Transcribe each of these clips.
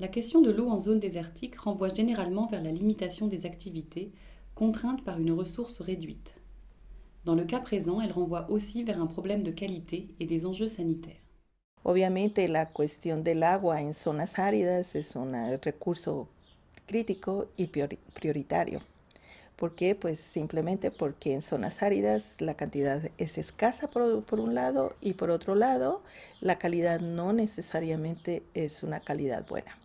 La question de l'eau en zone désertique renvoie généralement vers la limitation des activités, contraintes par une ressource réduite. Dans le cas présent, elle renvoie aussi vers un problème de qualité et des enjeux sanitaires. Obviamente la question del agua en zonas áridas es un recurso crítico y prioritario. ¿Por qué? Pues simplemente porque en zonas áridas la cantidad es escasa por, un lado y por otro lado la calidad no necesariamente es una calidad buena.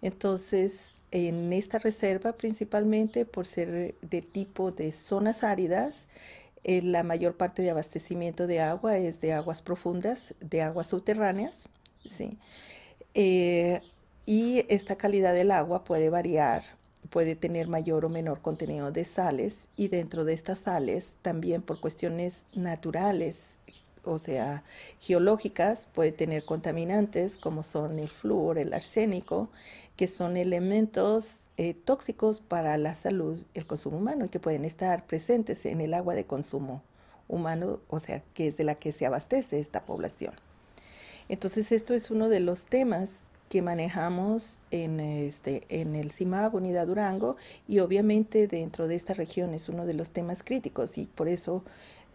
Entonces, en esta reserva principalmente por ser de tipo de zonas áridas, eh, la mayor parte de abastecimiento de agua es de aguas profundas, de aguas subterráneas, ¿sí? Eh, y esta calidad del agua puede variar puede tener mayor o menor contenido de sales y dentro de estas sales también por cuestiones naturales, o sea, geológicas, puede tener contaminantes como son el flúor, el arsénico, que son elementos eh, tóxicos para la salud, el consumo humano y que pueden estar presentes en el agua de consumo humano, o sea, que es de la que se abastece esta población. Entonces, esto es uno de los temas que manejamos en, este, en el CIMAB, Unidad Durango, y obviamente dentro de esta región es uno de los temas críticos y por eso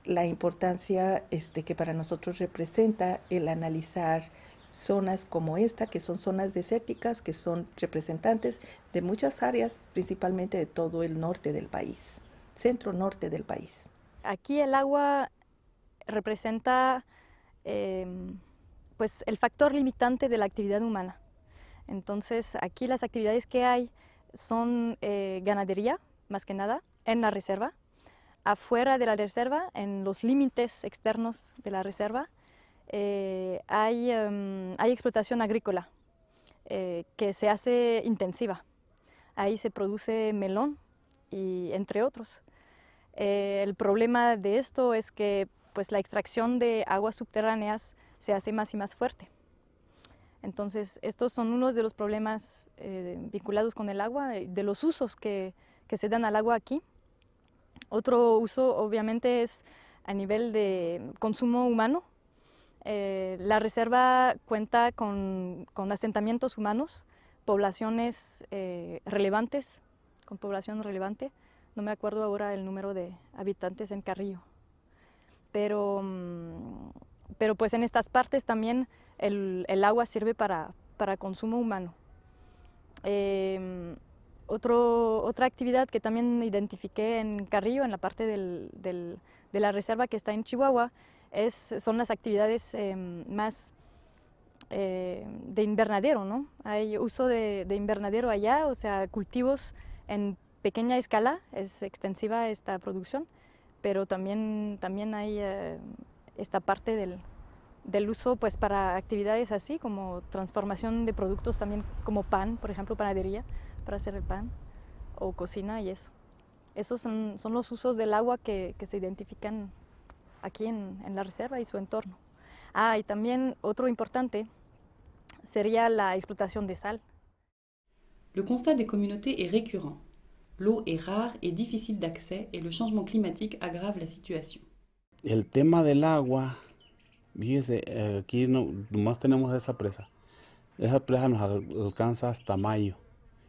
la importancia este, que para nosotros representa el analizar zonas como esta, que son zonas desérticas, que son representantes de muchas áreas, principalmente de todo el norte del país, centro-norte del país. Aquí el agua representa em, pues el factor limitante de la actividad humana. Entonces, aquí las actividades que hay son eh, ganadería, más que nada, en la reserva, afuera de la reserva, en los límites externos de la reserva, eh, em, hay, explotación agrícola eh, que se hace intensiva. Ahí se produce melón y entre otros. el problema de esto es que pues, la extracción de aguas subterráneas se hace más y más fuerte. Entonces, estos son unos de los problemas eh, vinculados con el agua, eh, de los usos que, se dan al agua aquí. Otro uso, obviamente, es a nivel de consumo humano. Eh, la reserva cuenta con, asentamientos humanos, poblaciones relevantes, con población relevante. No me acuerdo ahora el número de habitantes en Carrillo, pero... Mm, pero pues en estas partes también el, el agua sirve para, para consumo humano. Eh, otro, otra actividad que también identifiqué en Carrillo, en la parte del, del, de la reserva que está en Chihuahua, es, son las actividades em, más eh, de invernadero, ¿no? Hay uso de, de, invernadero allá, o sea, cultivos en pequeña escala, es extensiva esta producción, pero también, también hay eh, esta parte del, uso pues para actividades así como transformación de productos también como pan, por ejemplo panadería para hacer el pan o cocina y eso. Esos son, los usos del agua que, se identifican aquí en, la reserva y su entorno. Ah, y también otro importante sería la explotación de sal. Le constat des communautés est récurrent. L'eau est rare et difficile d'accès y el changement climatique aggrave la situación el tema del agua, fíjense, aquí no, nomás tenemos esa presa. Esa presa nos alcanza hasta mayo.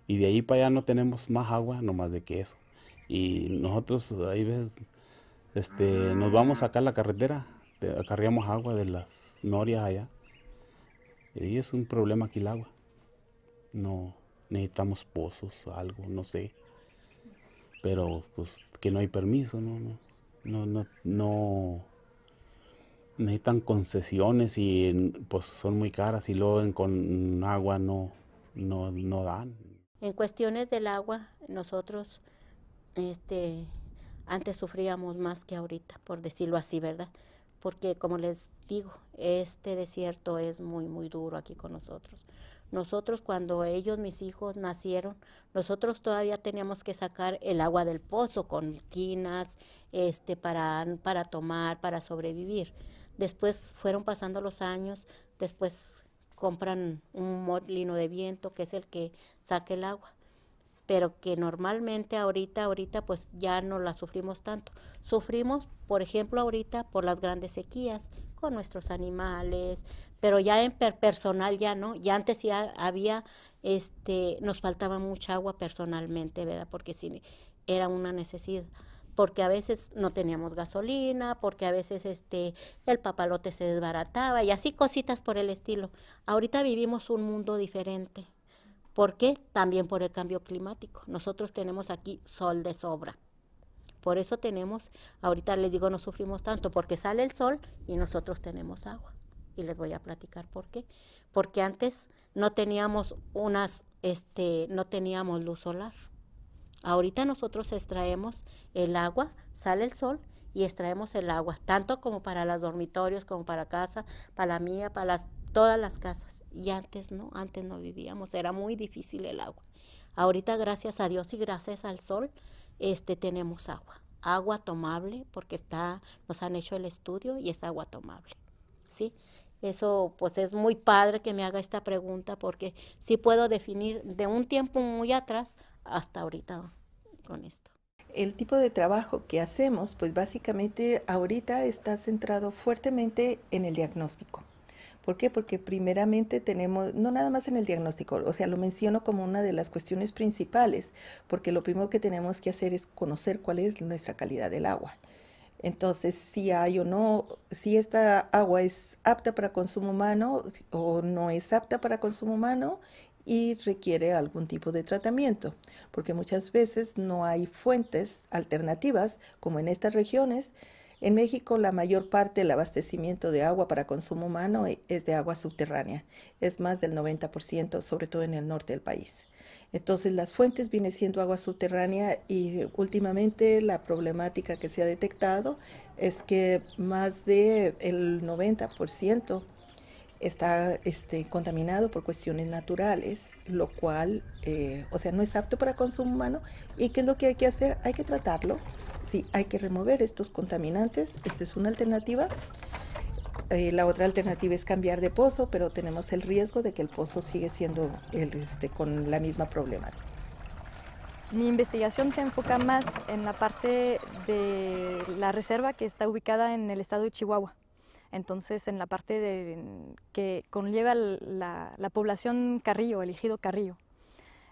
Y de ahí para allá no tenemos más agua, más de que eso. Y nosotros, ahí ves, este, nos vamos acá a la carretera, acarreamos agua de las norias allá. Y es un problema aquí el agua. No, necesitamos pozos, algo, no sé. Pero pues que no hay permiso, no, no no, no, no necesitan concesiones y pues son muy caras y luego con agua no, no, dan. En cuestiones del agua, nosotros este, antes sufríamos más que ahorita, por decirlo así, ¿verdad? Porque como les digo, este desierto es muy, muy duro aquí con nosotros. Nosotros cuando ellos, mis hijos, nacieron, nosotros todavía teníamos que sacar el agua del pozo con quinas este, para, para tomar, para sobrevivir. Después fueron pasando los años, después compran un molino de viento que es el que saca el agua pero que normalmente ahorita, ahorita pues ya no la sufrimos tanto. Sufrimos, por ejemplo, ahorita por las grandes sequías con nuestros animales, pero ya en personal ya no, ya antes ya había, este, nos faltaba mucha agua personalmente, ¿verdad? Porque sí, era una necesidad porque a veces no teníamos gasolina, porque a veces este el papalote se desbarataba y así cositas por el estilo. Ahorita vivimos un mundo diferente. ¿Por qué? También por el cambio climático. Nosotros tenemos aquí sol de sobra. Por eso tenemos, ahorita les digo, no sufrimos tanto, porque sale el sol y nosotros tenemos agua y les voy a platicar por qué. Porque antes no teníamos unas, este, no teníamos luz solar. Ahorita nosotros extraemos el agua, sale el sol y extraemos el agua, tanto como para los dormitorios, como para casa, para la mía, para las, todas las casas. Y antes no, antes no vivíamos, era muy difícil el agua. Ahorita gracias a Dios y gracias al sol, este tenemos agua, agua tomable porque está nos han hecho el estudio y es agua tomable. ¿Sí? Eso pues es muy padre que me haga esta pregunta porque sí puedo definir de un tiempo muy atrás hasta ahorita con esto. El tipo de trabajo que hacemos, pues básicamente ahorita está centrado fuertemente en el diagnóstico. ¿Por qué? Porque primeramente tenemos, no nada más en el diagnóstico, o sea, lo menciono como una de las cuestiones principales, porque lo primero que tenemos que hacer es conocer cuál es nuestra calidad del agua. Entonces, si hay o no, si esta agua es apta para consumo humano o no es apta para consumo humano y requiere algún tipo de tratamiento, porque muchas veces no hay fuentes alternativas, como en estas regiones. En México la mayor parte del abastecimiento de agua para consumo humano e, es de agua subterránea, es más del 90%, sobre todo en el norte del país. Entonces las fuentes viene siendo agua subterránea y eh, últimamente la problemática que se ha detectado es que más del el 90% está este, contaminado por cuestiones naturales, lo cual, eh, o sea, no es apto para consumo humano. ¿Y qué es lo que hay que hacer? Hay que tratarlo. Sí, hay que remover estos contaminantes. Esta es una alternativa. Eh, la otra alternativa es cambiar de pozo, pero tenemos el riesgo de que el pozo sigue siendo este, con la misma problema Mi investigación se enfoca más en la parte de la reserva que está ubicada en el estado de Chihuahua. Entonces, en la parte que conlleva la, población Carrillo, el ejido Carrillo.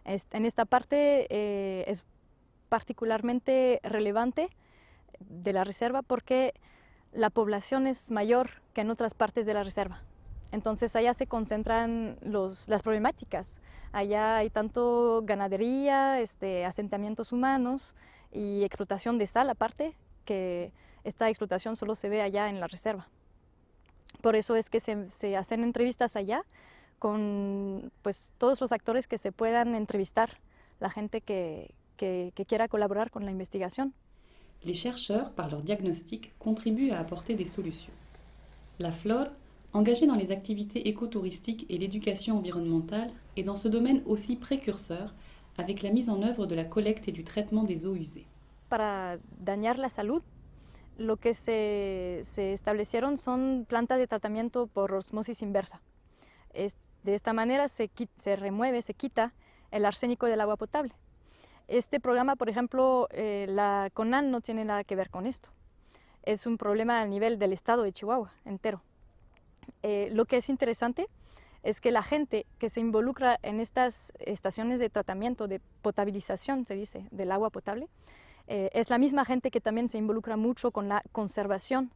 en esta parte eh, es particularmente relevante de la reserva porque la población es mayor que en otras partes de la reserva. Entonces allá se concentran las problemáticas. Allá hay tanto ganadería, este, asentamientos humanos y explotación de sal aparte, que esta explotación solo se ve allá en la reserva. Por eso es que se, hacen entrevistas allá con pues, todos los actores que se puedan entrevistar, la gente que quiera colaborar con la investigación. les chercheurs, par leur diagnostic, contribuent à apporter des solutions. La flore, engagée dans les activités écotouristiques et l'éducation environnementale, est dans ce domaine aussi précurseur avec la mise en œuvre de la collecte et du traitement des eaux usées. Para dañar la salud, lo que se, se establecieron son plantas de tratamiento por osmosis inversa. de esta manera se, se remueve, se quita el arsénico del agua potable. Este programa, por ejemplo, eh, la CONAN no tiene nada que ver con esto. Es un problema a nivel del estado de Chihuahua entero. Eh, lo que es interesante es que la gente que se involucra en estas estaciones de tratamiento, de potabilización, se dice, del agua potable, eh, es la misma gente que también se involucra mucho con la conservación.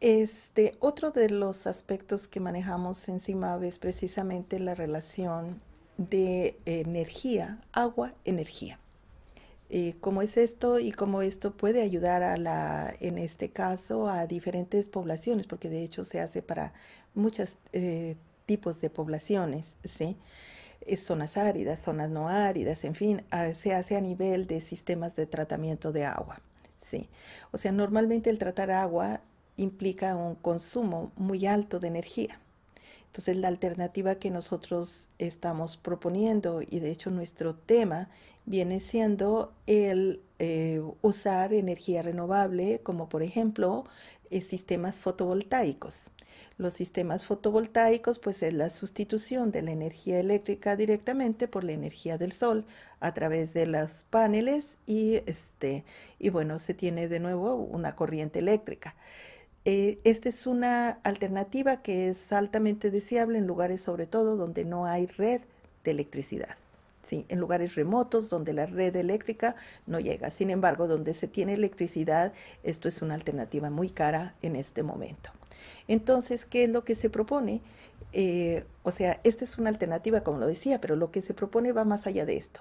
Este, otro de los aspectos que manejamos en CIMAV es precisamente la relación de energía, agua, energía. Eh, cómo es esto y cómo esto puede ayudar a la, en este caso, a diferentes poblaciones, porque de hecho se hace para muchos eh, tipos de poblaciones, ¿sí? Eh, zonas áridas, zonas no áridas, en fin, ah, se hace a nivel de sistemas de tratamiento de agua. Sí. O sea, normalmente el tratar agua implica un consumo muy alto de energía. Entonces pues, la alternativa que nosotros estamos proponiendo y de hecho nuestro tema viene siendo el eh, usar energía renovable como por ejemplo eh, sistemas fotovoltaicos. Los sistemas fotovoltaicos pues es la sustitución de la energía eléctrica directamente por la energía del sol a través de los paneles y este y bueno se tiene de nuevo una corriente eléctrica. Eh, esta es una alternativa que es altamente deseable en lugares sobre todo donde no hay red de electricidad. Sí, en lugares remotos donde la red eléctrica no llega. Sin embargo, donde se tiene electricidad, esto es una alternativa muy cara en este momento. Entonces, ¿qué es lo que se propone? Eh, o sea, esta es una alternativa, como lo decía, pero lo que se propone va más allá de esto.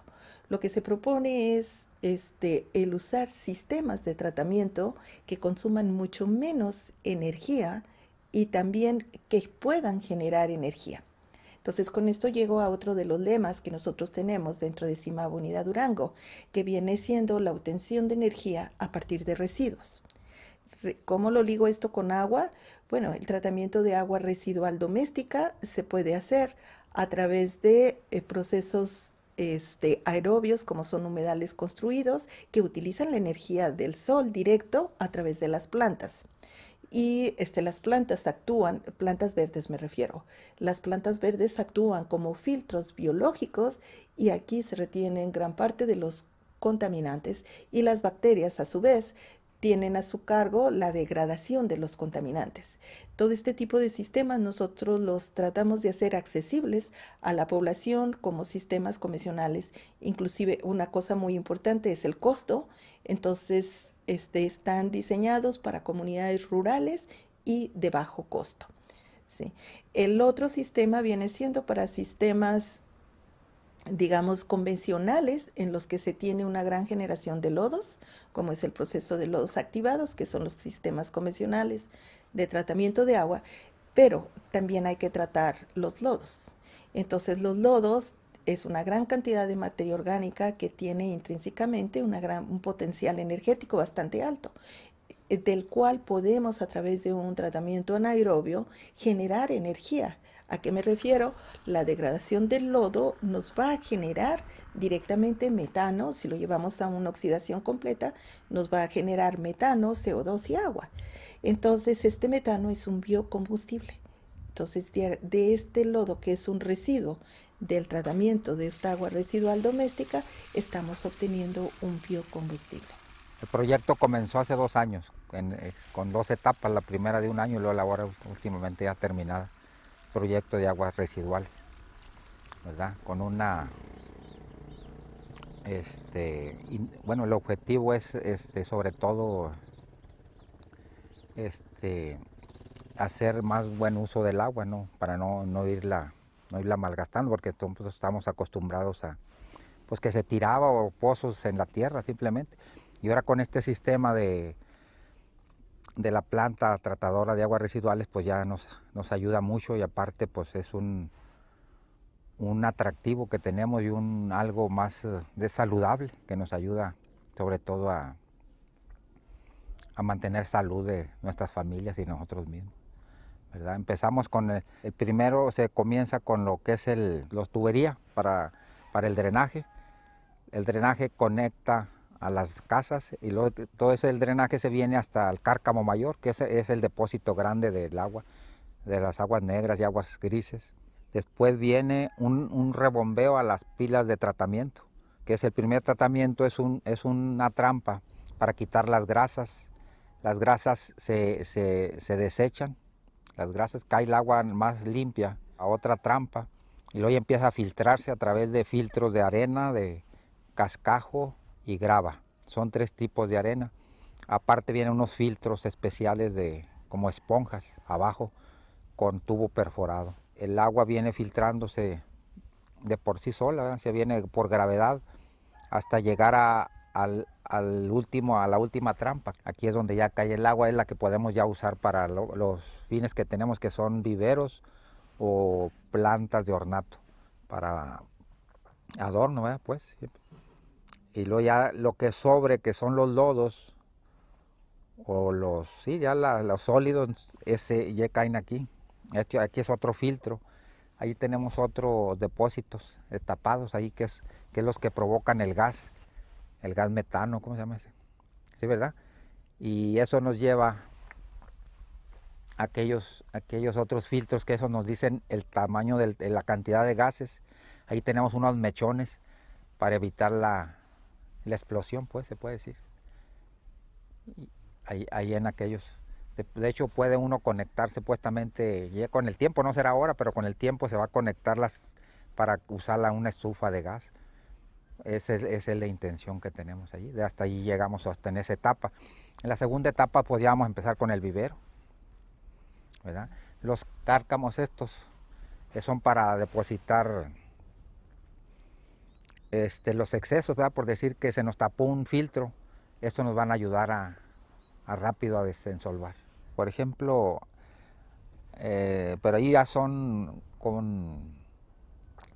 Lo que se propone es este, el usar sistemas de tratamiento que consuman mucho menos energía y también que puedan generar energía. Entonces, con esto llego a otro de los lemas que nosotros tenemos dentro de Cima unidad Durango, que viene siendo la obtención de energía a partir de residuos. ¿Cómo lo ligo esto con agua? Bueno, el tratamiento de agua residual doméstica se puede hacer a través de eh, procesos este, aerobios, como son humedales construidos, que utilizan la energía del sol directo a través de las plantas. Y este, las plantas actúan, plantas verdes me refiero, las plantas verdes actúan como filtros biológicos y aquí se retienen gran parte de los contaminantes y las bacterias a su vez tienen a su cargo la degradación de los contaminantes. Todo este tipo de sistemas nosotros los tratamos de hacer accesibles a la población como sistemas convencionales. Inclusive una cosa muy importante es el costo. Entonces este, están diseñados para comunidades rurales y de bajo costo. ¿sí? El otro sistema viene siendo para sistemas digamos, convencionales en los que se tiene una gran generación de lodos, como es el proceso de lodos activados, que son los sistemas convencionales de tratamiento de agua, pero también hay que tratar los lodos. Entonces, los lodos es una gran cantidad de materia orgánica que tiene intrínsecamente un gran, un potencial energético bastante alto eh, del cual podemos a través de un tratamiento anaerobio generar energía ¿A qué me refiero? La degradación del lodo nos va a generar directamente metano, si lo llevamos a una oxidación completa, nos va a generar metano, CO2 y agua. Entonces, este metano es un biocombustible. Entonces, de, este lodo, que es un residuo del tratamiento de esta agua residual doméstica, estamos obteniendo un biocombustible. El proyecto comenzó hace dos años, eh, con dos etapas, la primera de un año y luego la últimamente ya terminada proyecto de aguas residuales, ¿verdad? Con una, este, bueno, el objetivo es, este, sobre todo, este, hacer más buen uso del agua, ¿no? Para no, irla, irla malgastando, porque pues, estamos acostumbrados a, pues que se tiraba pozos en la tierra simplemente. Y ahora con este sistema de de la planta tratadora de aguas residuales pues ya nos, nos ayuda mucho y aparte pues es un, un atractivo que tenemos y un algo más eh, de saludable que nos ayuda sobre todo a, a mantener salud de nuestras familias y nosotros mismos. ¿verdad? Empezamos con el, primero, se comienza con lo que es el, los tuberías para, para el drenaje. El drenaje conecta a las casas y todo ese drenaje se viene hasta el cárcamo mayor, que es el depósito grande del agua, de las aguas negras y aguas grises. Después viene un, un rebombeo a las pilas de tratamiento, que es el primer tratamiento, es, un, es una trampa para quitar las grasas. Las grasas se, se desechan, las grasas cae el agua más limpia a otra trampa y luego empieza a filtrarse a través de filtros de arena, de cascajo, y grava. Son tres tipos de arena. Aparte vienen unos filtros especiales de como esponjas abajo con tubo perforado. El agua viene filtrándose de por sí sola, se viene por gravedad hasta llegar a, al, último, a la última trampa. Aquí es donde ya cae el agua, es la que podemos ya usar para los fines que tenemos, que son viveros o plantas de ornato para adorno, pues y luego ya lo que sobre, que son los lodos, o los, sí, ya los sólidos, ese ya caen aquí. aquí es otro filtro. Ahí tenemos otros depósitos tapados ahí, que es, que los que provocan el gas, el gas metano, ¿cómo se llama ese? Sí, ¿verdad? Y eso nos lleva aquellos, aquellos otros filtros que eso nos dicen el tamaño de la cantidad de gases. Ahí tenemos unos mechones para evitar la, la explosión, pues se puede decir. ahí, en aquellos. De, hecho, puede uno conectarse supuestamente, ya con el tiempo, no será ahora, pero con el tiempo se va a conectar para usarla una estufa de gas. Esa es, la intención que tenemos allí. De hasta allí llegamos hasta en esa etapa. En la segunda etapa podíamos pues, empezar con el vivero. Los cárcamos estos que son para depositar este, los excesos, por decir que se nos tapó un filtro, esto nos van a ayudar a, rápido a desensolvar. Por ejemplo, eh, pero ahí ya son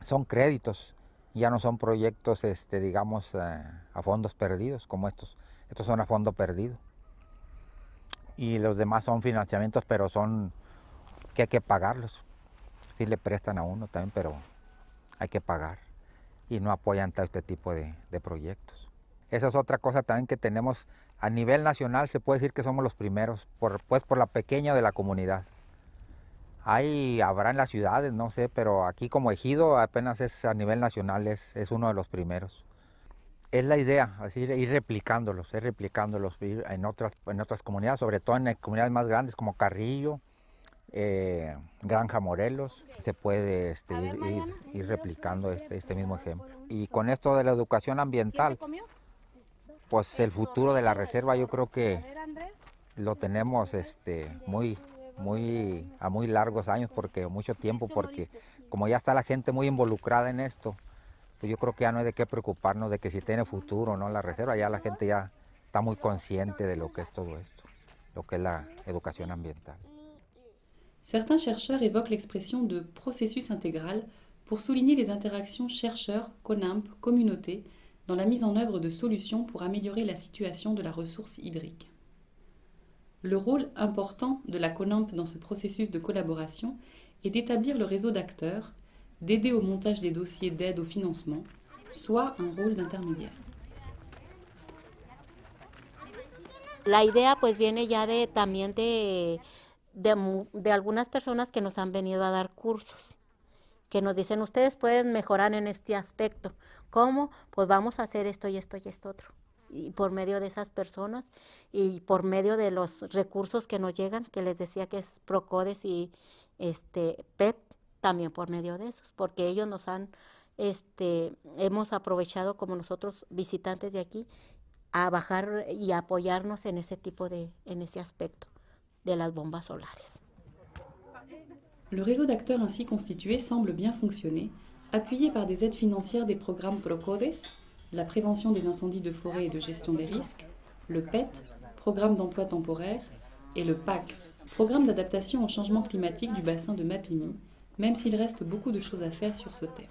son créditos, ya no son proyectos, este, digamos, eh, a fondos perdidos como estos. Estos son a fondo perdido. Y los demás son financiamientos, pero son que hay que pagarlos. Sí le prestan a uno también, pero hay que pagar y no apoyan todo este tipo de, proyectos. Esa es otra cosa también que tenemos a nivel nacional, se puede decir que somos los primeros, por, pues por la pequeña de la comunidad. Ahí habrá en las ciudades, no sé, pero aquí como ejido apenas es a nivel nacional, es, es uno de los primeros. Es la idea, así ir replicándolos, ir replicándolos en otras, en otras comunidades, sobre todo en comunidades más grandes como Carrillo, eh, Granja Morelos, se puede este, ir, replicando este, este mismo ejemplo. Y con esto de la educación ambiental, pues el futuro de la reserva yo creo que lo tenemos este, muy, muy, a muy largos años, porque mucho tiempo, porque como ya está la gente muy involucrada en esto, pues yo creo que ya no hay de qué preocuparnos de que si tiene futuro o no la reserva, ya la gente ya está muy consciente de lo que es todo esto, lo que es la educación ambiental. Certains chercheurs évoquent l'expression de processus intégral pour souligner les interactions chercheurs, CONIMP, communauté, dans la mise en œuvre de solutions pour améliorer la situation de la ressource hydrique. Le rôle important de la CONAMP dans ce processus de collaboration est d'établir le réseau d'acteurs, d'aider au montage des dossiers d'aide au financement, soit un rôle d'intermédiaire. La idée, pues viene de de, algunas personas que nos han venido a dar cursos, que nos dicen, ustedes pueden mejorar en este aspecto. ¿Cómo? Pues vamos a hacer esto y esto y esto otro. Y por medio de esas personas y por medio de los recursos que nos llegan, que les decía que es Procodes y este PET, también por medio de esos, porque ellos nos han, este, hemos aprovechado como nosotros visitantes de aquí a bajar y apoyarnos en ese tipo de, en ese aspecto. Le réseau d'acteurs ainsi constitué semble bien fonctionner, appuyé par des aides financières des programmes PROCODES, la prévention des incendies de forêt et de gestion des risques, le PET, programme d'emploi temporaire, et le PAC, programme d'adaptation au changement climatique du bassin de Mapimi, même s'il reste beaucoup de choses à faire sur ce thème.